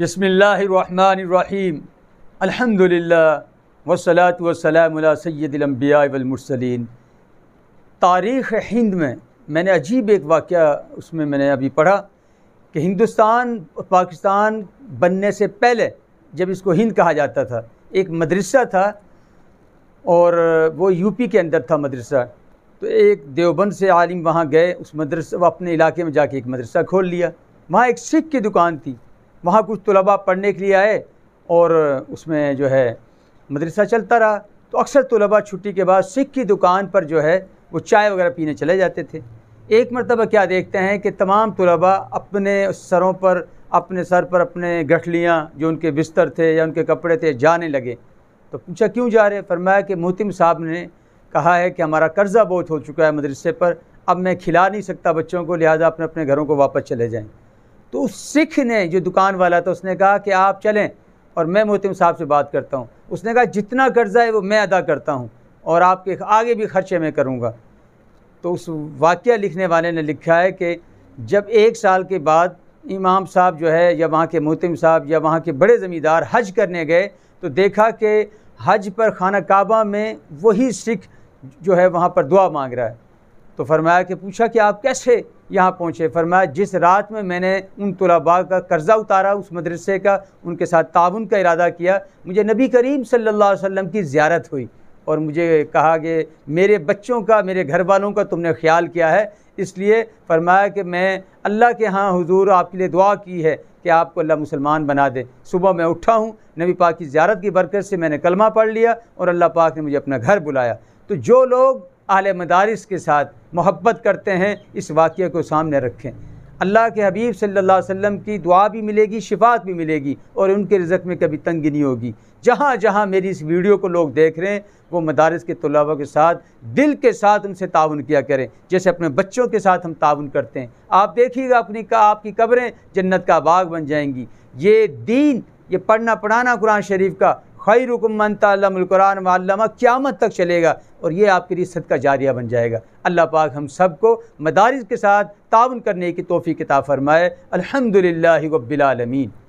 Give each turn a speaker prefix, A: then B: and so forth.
A: बसमीम अलहमदिल्ल वसलात वसलाम सैदम्बिया तारीख़ हिंद में मैंने अजीब एक वाक़ उसमें मैंने अभी पढ़ा कि हिंदुस्तान पाकिस्तान बनने से पहले जब इसको हिंद कहा जाता था एक मदरसा था और वो यूपी के अंदर था मदरसा तो एक देवबंद से आलिम वहाँ गए उस मदरसा अपने इलाके में जाके एक मदरसा खोल लिया वहाँ एक सिख की दुकान थी वहाँ कुछ तलबा पढ़ने के लिए आए और उसमें जो है मदरसा चलता रहा तो अक्सर तलबा छुट्टी के बाद सिख की दुकान पर जो है वो चाय वगैरह पीने चले जाते थे एक मरतबा क्या देखते हैं कि तमाम तलबा अपने सरों पर अपने सर पर अपने गठलियाँ जो उनके बिस्तर थे या उनके कपड़े थे जाने लगे तो पूछा क्यों जा रहे फरमाया कि मोहतिम साहब ने कहा है कि हमारा कर्ज़ा बहुत हो चुका है मदरसे पर अब मैं खिला नहीं सकता बच्चों को लिहाजा अपने अपने घरों को वापस चले जाएँ तो उस सिख ने जो दुकान वाला था उसने कहा कि आप चलें और मैं मोहतम साहब से बात करता हूँ उसने कहा जितना कर्ज़ा है वो मैं अदा करता हूँ और आपके आगे भी ख़र्चे मैं करूँगा तो उस वाक़ लिखने वाले ने लिखा है कि जब एक साल के बाद इमाम साहब जो है या वहाँ के मोहतिम साहब या वहाँ के बड़े ज़मींदार हज करने गए तो देखा कि हज पर खाना काबा में वही सिख जो है वहाँ पर दुआ मांग रहा है तो फरमाया कि पूछा कि आप कैसे यहाँ पहुँचे फरमाया जिस रात में मैंने उन तलबा का कर्ज़ा उतारा उस मदरसे का उनके साथ ताउन का इरादा किया मुझे नबी करीम सल्ला अलैहि की ज़्यारत हुई और मुझे कहा कि मेरे बच्चों का मेरे घर वालों का तुमने ख्याल किया है इसलिए फरमाया कि मैं अल्लाह के यहाँ हजूर आपके लिए दुआ की है कि आपको अल्लाह मुसलमान बना दे सुबह मैं उठा हूँ नबी पाक की ज्यारत की बरकत से मैंने कलमा पढ़ लिया और अल्लाह पाक ने मुझे अपना घर बुलाया तो जो लोग अहल मदारस के साथ मोहब्बत करते हैं इस वाक़े को सामने रखें अल्लाह के हबीब सल्लल्लाहु अलैहि वसल्लम की दुआ भी मिलेगी शिफात भी मिलेगी और उनके रिजक में कभी तंगी नहीं होगी जहाँ जहाँ मेरी इस वीडियो को लोग देख रहे हैं वो मदारस के तलबा के साथ दिल के साथ उनसे ताउन किया करें जैसे अपने बच्चों के साथ हम ताउन करते हैं आप देखिएगा अपनी का आपकी कब्रें जन्नत का बाग बन जाएंगी ये दीन ये पढ़ना पढ़ाना कुरान शरीफ का खई रुकमन तमक़ुरान वालमा क़्यामत तक चलेगा और ये आपके लिए सद का जारिया बन जाएगा अल्लाह पाक हम सबको मदारस के साथ ताउन करने की तोहफ़ी किताब फरमाए अलहमदिल्लाबिलमीन